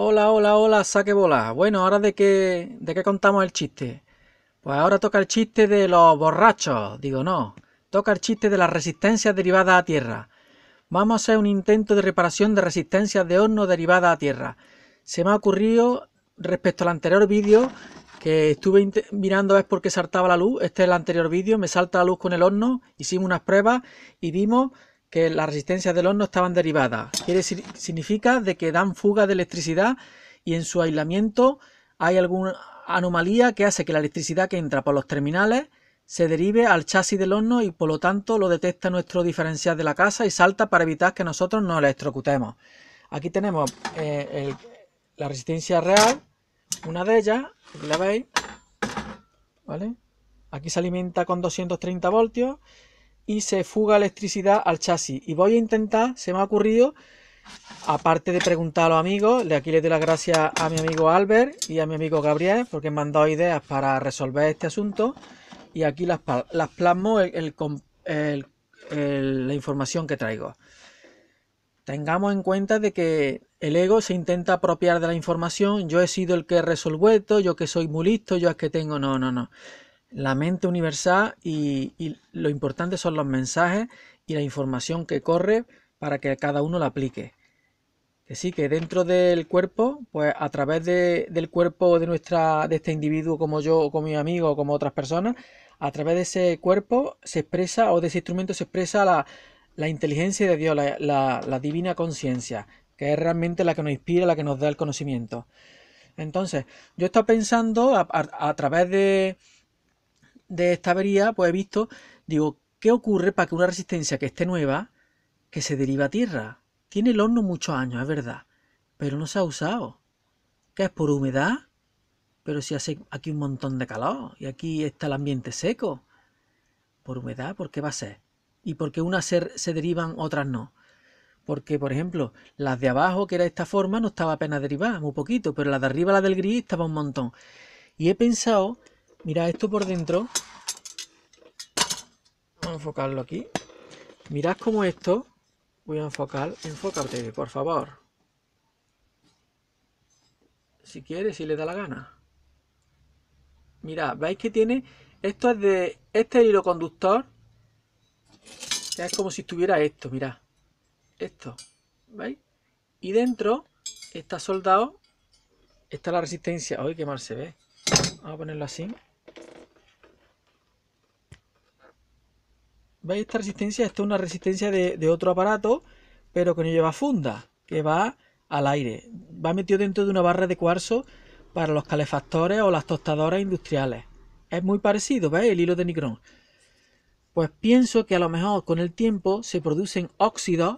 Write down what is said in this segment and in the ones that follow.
Hola, hola, hola, saque bola. Bueno, ahora de qué, de qué contamos el chiste. Pues ahora toca el chiste de los borrachos. Digo, no. Toca el chiste de las resistencias derivadas a tierra. Vamos a hacer un intento de reparación de resistencias de horno derivadas a tierra. Se me ha ocurrido, respecto al anterior vídeo, que estuve mirando por porque saltaba la luz. Este es el anterior vídeo, me salta la luz con el horno. Hicimos unas pruebas y vimos que las resistencias del horno estaban derivadas. Quiere significa de que dan fuga de electricidad y en su aislamiento hay alguna anomalía que hace que la electricidad que entra por los terminales se derive al chasis del horno y por lo tanto lo detecta nuestro diferencial de la casa y salta para evitar que nosotros nos electrocutemos. Aquí tenemos eh, la resistencia real, una de ellas, aquí la veis, ¿vale? Aquí se alimenta con 230 voltios y se fuga electricidad al chasis. Y voy a intentar, se me ha ocurrido, aparte de preguntar a los amigos, de aquí les doy las gracias a mi amigo Albert y a mi amigo Gabriel, porque me han dado ideas para resolver este asunto. Y aquí las, las plasmo el, la información que traigo. Tengamos en cuenta de que el ego se intenta apropiar de la información. Yo he sido el que he esto, yo que soy muy listo, yo es que tengo. No, no, no la mente universal y, lo importante son los mensajes y la información que corre para que cada uno la aplique. Que sí, que dentro del cuerpo, pues a través del cuerpo de nuestra, de este individuo como yo, o como mi amigo, o como otras personas, a través de ese cuerpo se expresa, o de ese instrumento se expresa la, la inteligencia de Dios, la, divina conciencia, que es realmente la que nos inspira, la que nos da el conocimiento. Entonces, yo he pensando a través de, de esta avería, pues he visto, digo, ¿qué ocurre para que una resistencia que esté nueva, que se deriva a tierra? Tiene el horno muchos años, es verdad, pero no se ha usado. ¿Qué es por humedad? Pero si hace aquí un montón de calor y aquí está el ambiente seco. Por humedad, ¿por qué va a ser? ¿Y por qué unas se, derivan, otras no? Porque, por ejemplo, las de abajo, que era esta forma, no estaba apenas derivada, muy poquito, pero la de arriba, la del gris, estaba un montón. Y he pensado Mira esto por dentro. Vamos a enfocarlo aquí. Mirad como esto. Voy a enfocar. Enfócate, por favor. Si quieres, si le da la gana. Mirad, ¿veis que tiene? Esto es de... Este hilo conductor. Ya es como si estuviera esto, mirad. Esto. ¿Veis? Y dentro está soldado. Está la resistencia. ¡Ay, qué mal se ve! Vamos a ponerlo así. ¿Veis esta resistencia? Esto es una resistencia de, otro aparato, pero que no lleva funda, que va al aire. Va metido dentro de una barra de cuarzo para los calefactores o las tostadoras industriales. Es muy parecido, ¿veis? El hilo de nicrón. Pues pienso que a lo mejor con el tiempo se producen óxidos,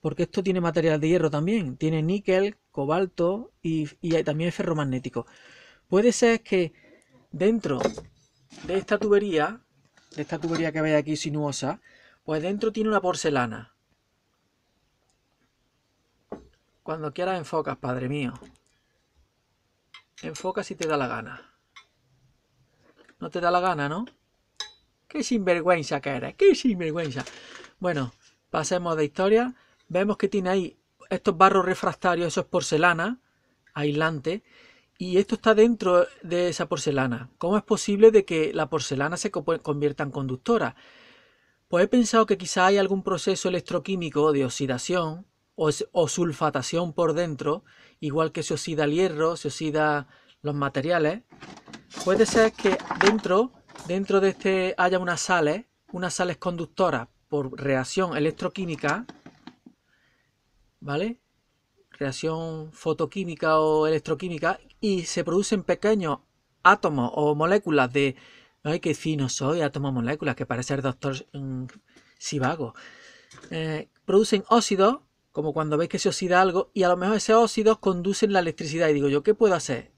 porque esto tiene material de hierro también, tiene níquel, cobalto y, y también ferromagnético. Puede ser que dentro de esta tubería esta tubería que veis aquí sinuosa, pues dentro tiene una porcelana. Cuando quieras enfocas, padre mío. Enfoca si te da la gana. No te da la gana, ¿no? ¡Qué sinvergüenza que eres! ¡Qué sinvergüenza! Bueno, pasemos de historia. Vemos que tiene ahí estos barros refractarios, eso es porcelana, aislante. Y esto está dentro de esa porcelana. ¿Cómo es posible de que la porcelana se convierta en conductora? Pues he pensado que quizá hay algún proceso electroquímico de oxidación o, sulfatación por dentro, igual que se oxida el hierro, se oxida los materiales. Puede ser que dentro, dentro de este haya unas sales, unas sales conductoras por reacción electroquímica, ¿vale? Reacción fotoquímica o electroquímica y se producen pequeños átomos o moléculas de... ¡Ay, qué fino soy! Átomo, moléculas, que parece el doctor mm, Sivago. Eh, producen óxidos, como cuando veis que se oxida algo, y a lo mejor esos óxidos conducen la electricidad. Y digo yo, ¿qué puedo hacer?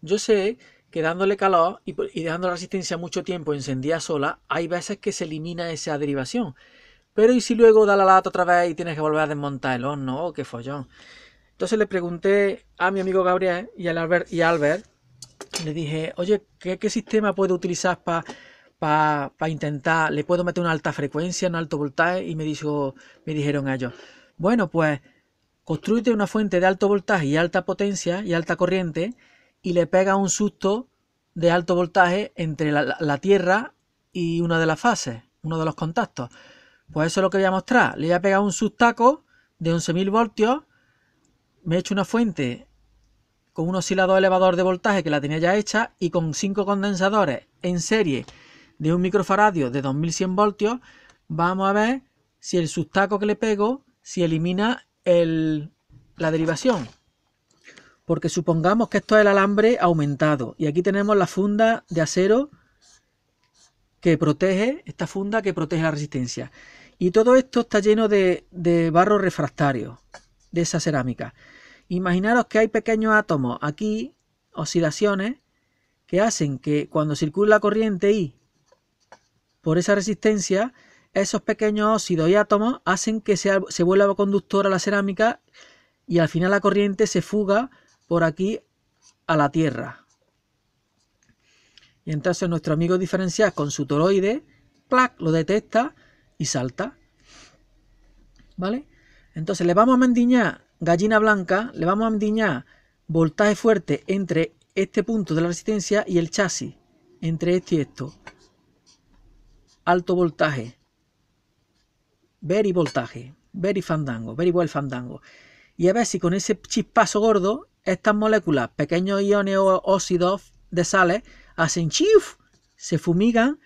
Yo sé que dándole calor y, y dejando la resistencia mucho tiempo encendida sola, hay veces que se elimina esa derivación. Pero ¿y si luego da la lata otra vez y tienes que volver a desmontar el horno? ¡Oh, qué follón! Entonces le pregunté a mi amigo Gabriel y, Albert, y Albert, le dije, oye, ¿qué, sistema puedo utilizar para intentar, le puedo meter una alta frecuencia, un alto voltaje? Y me, dijo, me dijeron a ellos, bueno, pues construite una fuente de alto voltaje y alta potencia y alta corriente y le pega un susto de alto voltaje entre la, la tierra y una de las fases, uno de los contactos. Pues eso es lo que voy a mostrar. Le voy a pegar un sustaco de 11.000 voltios me he hecho una fuente con un oscilador elevador de voltaje que la tenía ya hecha y con cinco condensadores en serie de un microfaradio de 2100 voltios, vamos a ver si el sustaco que le pego, si elimina la derivación. Porque supongamos que esto es el alambre aumentado y aquí tenemos la funda de acero que protege, esta funda que protege la resistencia. Y todo esto está lleno de barro refractario de esa cerámica. Imaginaros que hay pequeños átomos aquí, oscilaciones, que hacen que cuando circula la corriente y por esa resistencia, esos pequeños óxidos y átomos hacen que se, vuelva conductor a la cerámica y al final la corriente se fuga por aquí a la tierra. Y entonces nuestro amigo diferencial con su toroide, lo detecta y salta. ¿Vale? Entonces le vamos a mendiñar gallina blanca, le vamos a endiñar voltaje fuerte entre este punto de la resistencia y el chasis, entre este y esto. Alto voltaje. Very voltaje. Very fandango. Very well fandango. Y a ver si con ese chispazo gordo, estas moléculas, pequeños iones óxidos de sales, hacen chif, se fumigan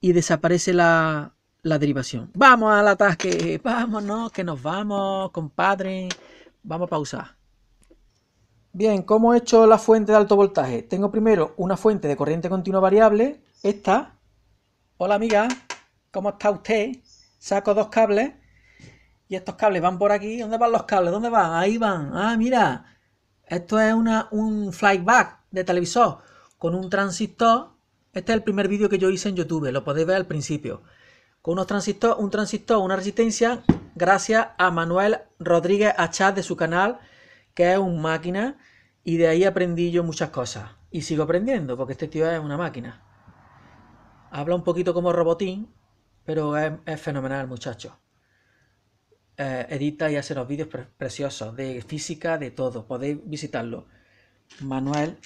y desaparece la, la derivación. Vamos al ataque, vámonos, que nos vamos, compadre. Vamos a pausar. Bien, ¿cómo he hecho la fuente de alto voltaje? Tengo primero una fuente de corriente continua variable, esta. Hola amiga, ¿cómo está usted? Saco dos cables y estos cables van por aquí. ¿Dónde van los cables? ¿Dónde van? Ahí van. Ah, mira, esto es un flyback de televisor con un transistor. Este es el primer vídeo que yo hice en YouTube, lo podéis ver al principio. Con unos transistores, un transistor, una resistencia gracias a Manuel Rodríguez Achaz de su canal, que es un máquina, y de ahí aprendí yo muchas cosas. Y sigo aprendiendo, porque este tío es una máquina. Habla un poquito como robotín, pero es, fenomenal, muchacho. Eh, edita y hace los vídeos preciosos de física, de todo. Podéis visitarlo. Manuel,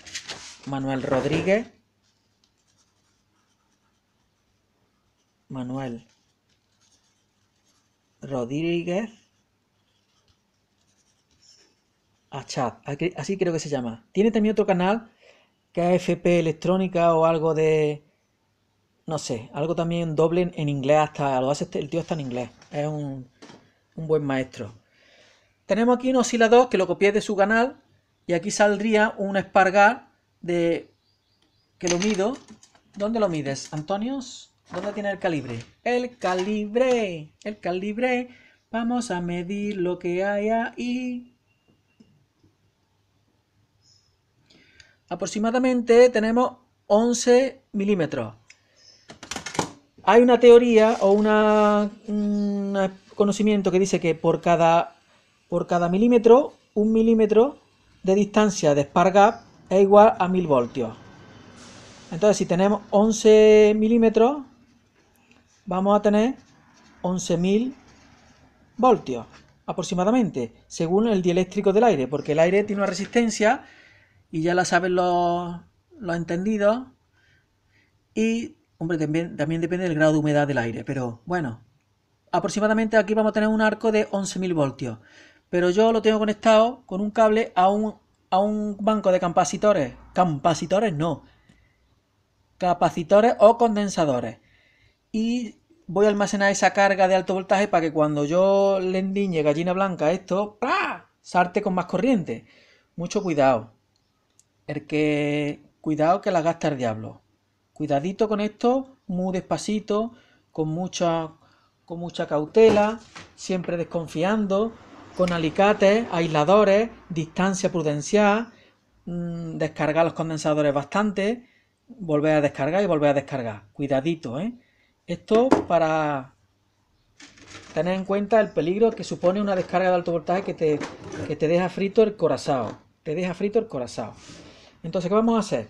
Manuel Rodríguez. Manuel Rodríguez Achad, así creo que se llama. Tiene también otro canal, que FP Electrónica o algo de... No sé, algo también doble en inglés hasta... Lo hace este, el tío está en inglés. Es un, un buen maestro. Tenemos aquí un oscilador que lo copié de su canal y aquí saldría un espargar de... que lo mido. ¿Dónde lo mides, Antonios? ¿Dónde tiene el calibre? El calibre, el calibre. Vamos a medir lo que hay ahí. Aproximadamente tenemos 11 milímetros. Hay una teoría o una, un conocimiento que dice que por cada, por cada milímetro, un milímetro de distancia de spark gap es igual a 1000 voltios. Entonces, si tenemos 11 milímetros, vamos a tener 11.000 voltios aproximadamente, según el dieléctrico del aire, porque el aire tiene una resistencia y ya la saben los, entendidos. Y, hombre, también, también depende del grado de humedad del aire, pero bueno, aproximadamente aquí vamos a tener un arco de 11.000 voltios. Pero yo lo tengo conectado con un cable a un, a un banco de capacitores. Capacitores no. Capacitores o condensadores y voy a almacenar esa carga de alto voltaje para que cuando yo le endiñe gallina blanca esto, ¡plá! salte con más corriente. Mucho cuidado. El que... Cuidado que la gasta el diablo. Cuidadito con esto, muy despacito, con mucha, con mucha cautela, siempre desconfiando, con alicates, aisladores, distancia prudencial, mm, descargar los condensadores bastante, volver a descargar y volver a descargar. Cuidadito, ¿eh? Esto para tener en cuenta el peligro que supone una descarga de alto voltaje que te, deja frito el corazón. Te deja frito el corazón. Entonces, ¿qué vamos a hacer?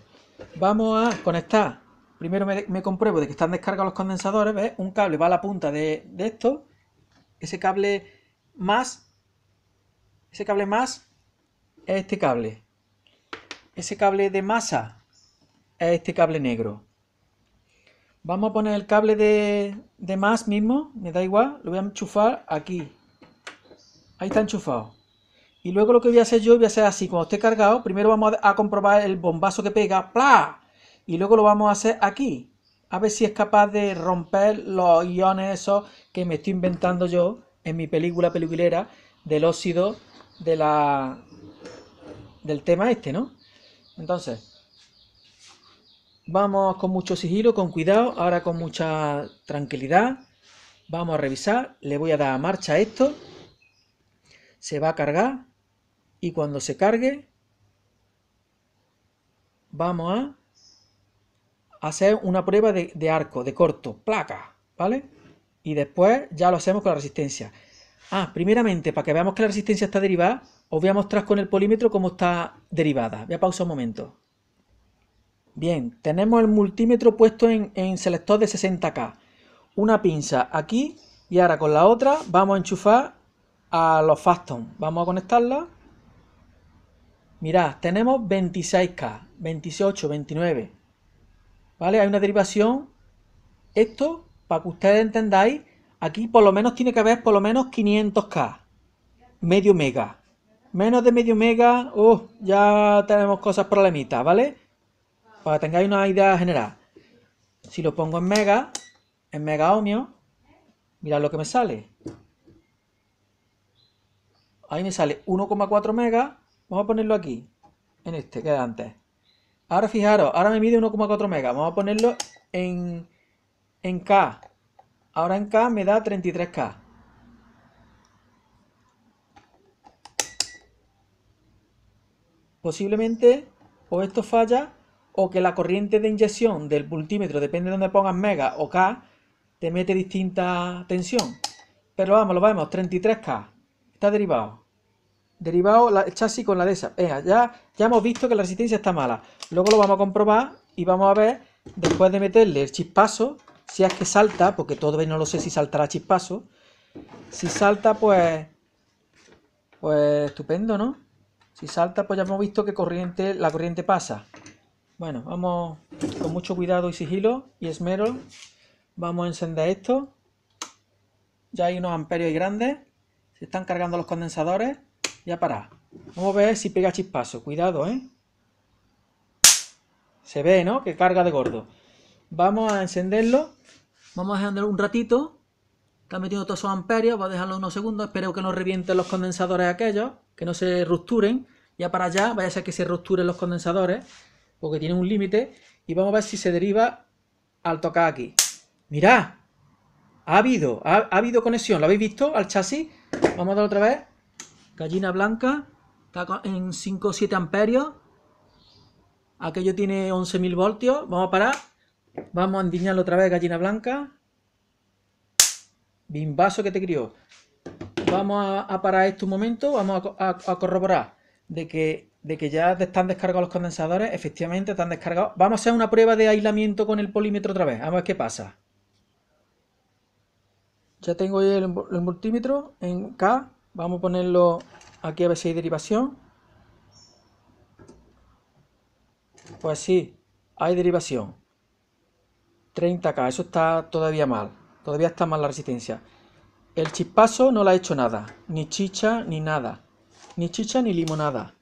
Vamos a conectar. Primero me, compruebo de que están descargados los condensadores. Un cable va a la punta de, de esto. Ese cable más. Ese cable más es este cable. Ese cable de masa es este cable negro. Vamos a poner el cable de, más mismo, me da igual, lo voy a enchufar aquí. Ahí está enchufado. Y luego lo que voy a hacer yo, voy a hacer así, cuando esté cargado, primero vamos a, comprobar el bombazo que pega, ¡plá! Y luego lo vamos a hacer aquí, a ver si es capaz de romper los iones esos que me estoy inventando yo en mi película peliculera del óxido de la, del tema este, ¿no? Entonces, Vamos con mucho sigilo, con cuidado, ahora con mucha tranquilidad. Vamos a revisar, le voy a dar a marcha a esto. Se va a cargar y cuando se cargue vamos a hacer una prueba de, arco, de corto, placa, ¿vale? Y después ya lo hacemos con la resistencia. Ah, primeramente, para que veamos que la resistencia está derivada, os voy a mostrar con el polímetro cómo está derivada. Voy a pausar un momento. Bien, tenemos el multímetro puesto en, selector de 60K. Una pinza aquí y ahora con la otra vamos a enchufar a los Faston. Vamos a conectarla. Mirad, tenemos 26K, 28, 29. ¿Vale? Hay una derivación. Esto, para que ustedes entendáis, aquí por lo menos tiene que haber por lo menos 500K. Medio mega. Menos de medio mega, oh, ya tenemos cosas problemitas, ¿vale? para que tengáis una idea general. Si lo pongo en mega, en mega ohmio, mirad lo que me sale. Ahí me sale 1,4 mega. Vamos a ponerlo aquí, en este que era antes. Ahora fijaros, ahora me mide 1,4 mega. Vamos a ponerlo en, en K. Ahora en K me da 33K. Posiblemente o esto falla o que la corriente de inyección del multímetro, depende de donde pongas mega o K, te mete distinta tensión. Pero vamos, lo vemos, 33K, está derivado. Derivado el chasis con la de esa. ya, ya hemos visto que la resistencia está mala. Luego lo vamos a comprobar y vamos a ver, después de meterle el chispazo, si es que salta, porque todavía no lo sé si saltará chispazo. Si salta, pues... Pues estupendo, ¿no? Si salta, pues ya hemos visto que corriente, la corriente pasa. Bueno, vamos con mucho cuidado y sigilo y esmero. Vamos a encender esto. Ya hay unos amperios grandes. Se están cargando los condensadores. Ya para. Vamos a ver si pega chispazo. Cuidado, ¿eh? Se ve, ¿no? Que carga de gordo. Vamos a encenderlo. Vamos a dejarlo un ratito. Está metiendo todos esos amperios. voy a dejarlo unos segundos. Espero que no revienten los condensadores aquellos. Que no se rupturen. Ya para allá. Vaya a ser que se rupturen los condensadores porque tiene un límite, y vamos a ver si se deriva al tocar aquí. Mirá, Ha habido, ha, habido conexión, ¿lo habéis visto al chasis? Vamos a dar otra vez. Gallina blanca, está en 5 o 7 amperios. Aquello tiene 11.000 voltios. Vamos a parar. Vamos a endiñarlo otra vez, gallina blanca. Bimbaso que te crió. Vamos a, parar esto un momento. Vamos a corroborar de que de que ya están descargados los condensadores, efectivamente están descargados. Vamos a hacer una prueba de aislamiento con el polímetro otra vez, a ver qué pasa. Ya tengo el, el multímetro en K, vamos a ponerlo aquí a ver si hay derivación. Pues sí, hay derivación. 30K, eso está todavía mal, todavía está mal la resistencia. El chispazo no le ha hecho nada, ni chicha ni nada, ni chicha ni limonada.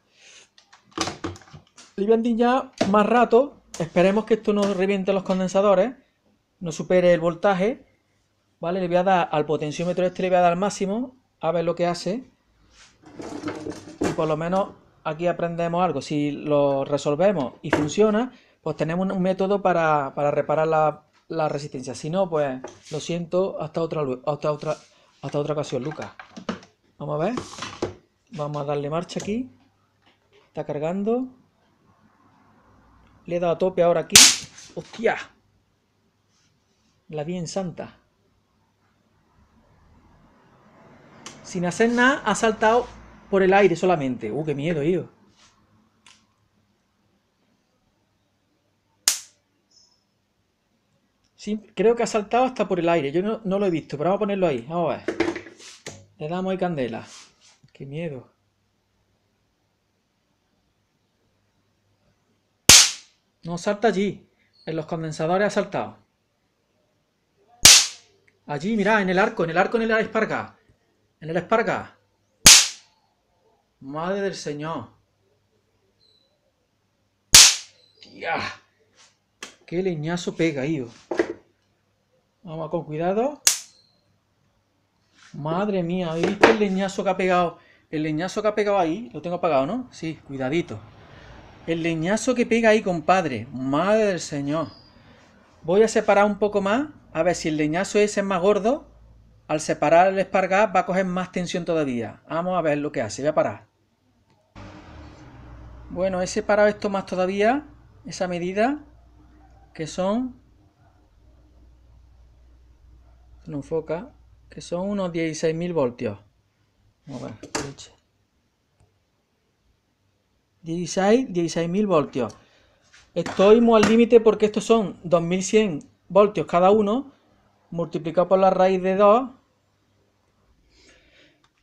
Liviandin ya más rato. Esperemos que esto no reviente los condensadores. No supere el voltaje. ¿Vale? Le voy a dar al potenciómetro este, le voy a dar al máximo. A ver lo que hace. Y por lo menos aquí aprendemos algo. Si lo resolvemos y funciona, pues tenemos un método para, reparar la, resistencia. Si no, pues lo siento hasta otra, hasta otra, hasta otra ocasión, Lucas. Vamos a ver. Vamos a darle marcha aquí. Está cargando. Le he dado a tope ahora aquí. ¡Hostia! La vi en santa. Sin hacer nada, ha saltado por el aire solamente. ¡Uh, qué miedo, tío! Sí, creo que ha saltado hasta por el aire. Yo no, no lo he visto, pero vamos a ponerlo ahí. Vamos a ver. Le damos ahí candela. ¡Qué miedo! No salta allí. En los condensadores ha saltado. Allí, mira, en el arco, en el arco, en el esparca, En el esparca. Madre del Señor. ¡Tía! ¡Qué leñazo pega, hijo! Vamos, con cuidado. Madre mía, ¿habéis el leñazo que ha pegado? El leñazo que ha pegado ahí, lo tengo apagado, ¿no? Sí, cuidadito. El leñazo que pega ahí, compadre. Madre del Señor. Voy a separar un poco más. A ver si el leñazo ese es más gordo. Al separar el espargar va a coger más tensión todavía. Vamos a ver lo que hace. Voy a parar. Bueno, he separado esto más todavía. Esa medida. Que son... No enfoca. Que son unos 16.000 voltios. Vamos a ver. 16, 16.000 voltios. Estoy muy al límite porque estos son 2100 voltios cada uno, multiplicado por la raíz de 2.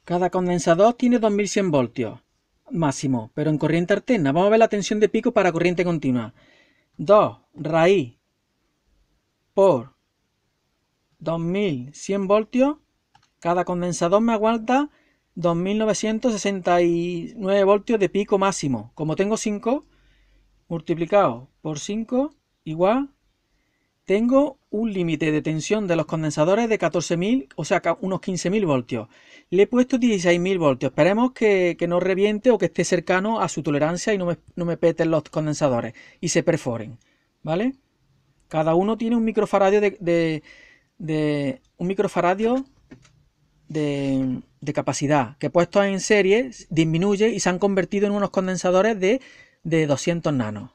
Cada condensador tiene 2100 voltios máximo, pero en corriente alterna. Vamos a ver la tensión de pico para corriente continua. 2 raíz por 2100 voltios. Cada condensador me aguanta 2969 voltios de pico máximo. Como tengo 5, multiplicado por 5 igual. Tengo un límite de tensión de los condensadores de 14.000, o sea, unos 15.000 voltios. Le he puesto 16.000 voltios. Esperemos que, no reviente o que esté cercano a su tolerancia y no me, peten los condensadores y se perforen. ¿Vale? Cada uno tiene un microfaradio de, de un microfaradio de de capacidad, que puestos en serie disminuye y se han convertido en unos condensadores de, de 200 nanos.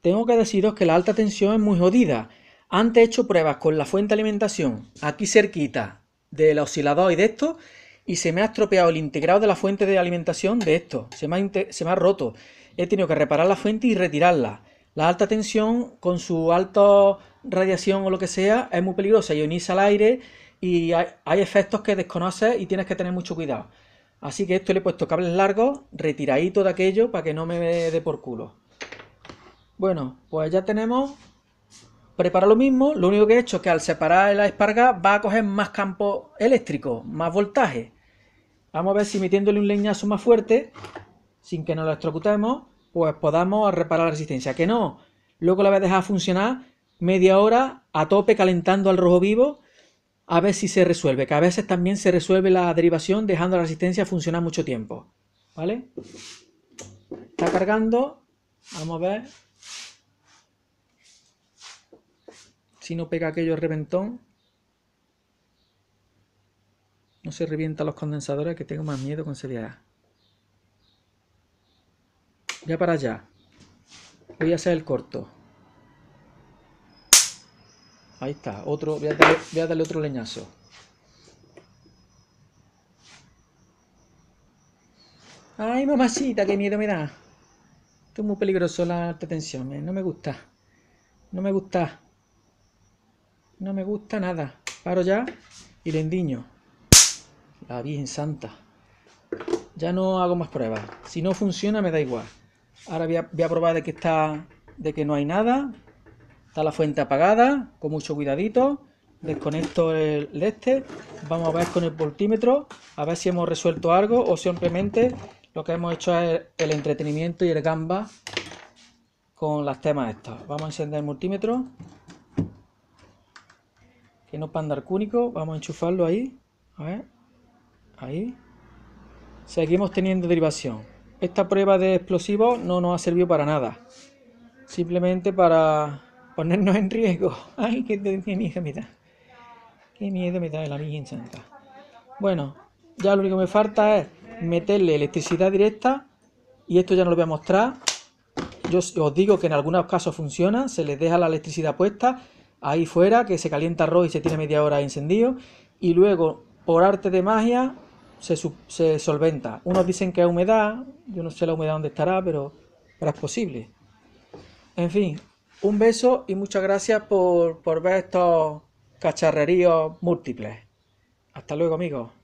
Tengo que deciros que la alta tensión es muy jodida. Antes he hecho pruebas con la fuente de alimentación, aquí cerquita del oscilador y de esto, y se me ha estropeado el integrado de la fuente de alimentación de esto. Se me ha, se me ha roto. He tenido que reparar la fuente y retirarla. La alta tensión, con su alta radiación o lo que sea, es muy peligrosa. Ioniza el aire y hay, efectos que desconoces y tienes que tener mucho cuidado. Así que esto le he puesto cables largos, retiradito de aquello para que no me dé por culo. Bueno, pues ya tenemos prepara lo mismo. Lo único que he hecho es que al separar la esparga va a coger más campo eléctrico, más voltaje. Vamos a ver si metiéndole un leñazo más fuerte, sin que nos lo electrocutemos, pues podamos reparar la resistencia. Que no, luego la voy a dejar funcionar media hora a tope calentando al rojo vivo a ver si se resuelve, que a veces también se resuelve la derivación dejando la resistencia funcionar mucho tiempo. ¿Vale? Está cargando. Vamos a ver. Si no pega aquello reventón. No se revienta los condensadores, que tengo más miedo con seriedad. Ya para allá. Voy a hacer el corto. Ahí está, otro, voy a darle, otro leñazo. Ay, mamacita, qué miedo me da. Esto es muy peligroso la alta eh. no me gusta. No me gusta. No me gusta nada. Paro ya y le endiño. La Virgen Santa. Ya no hago más pruebas. Si no funciona, me da igual. Ahora voy a, a probar de que está, de que no hay nada. Está la fuente apagada, con mucho cuidadito. Desconecto el, este. Vamos a ver con el voltímetro, a ver si hemos resuelto algo o simplemente lo que hemos hecho es el entretenimiento y el gamba con las temas estas. Vamos a encender el multímetro. Que no andar cúnico. Vamos a enchufarlo ahí. A ver. Ahí. Seguimos teniendo derivación. Esta prueba de explosivo no nos ha servido para nada. Simplemente para ponernos en riesgo. Ay, qué, miedo me da. Qué miedo me da de la niña Santa. Bueno, ya lo único que me falta es meterle electricidad directa y esto ya no lo voy a mostrar. Yo os digo que en algunos casos funciona, se les deja la electricidad puesta ahí fuera, que se calienta arroz y se tiene media hora encendido y luego por arte de magia se, solventa. Unos dicen que es humedad, yo no sé la humedad dónde estará, pero, pero es posible. En fin, un beso y muchas gracias por, por ver estos cacharreríos múltiples. Hasta luego amigos.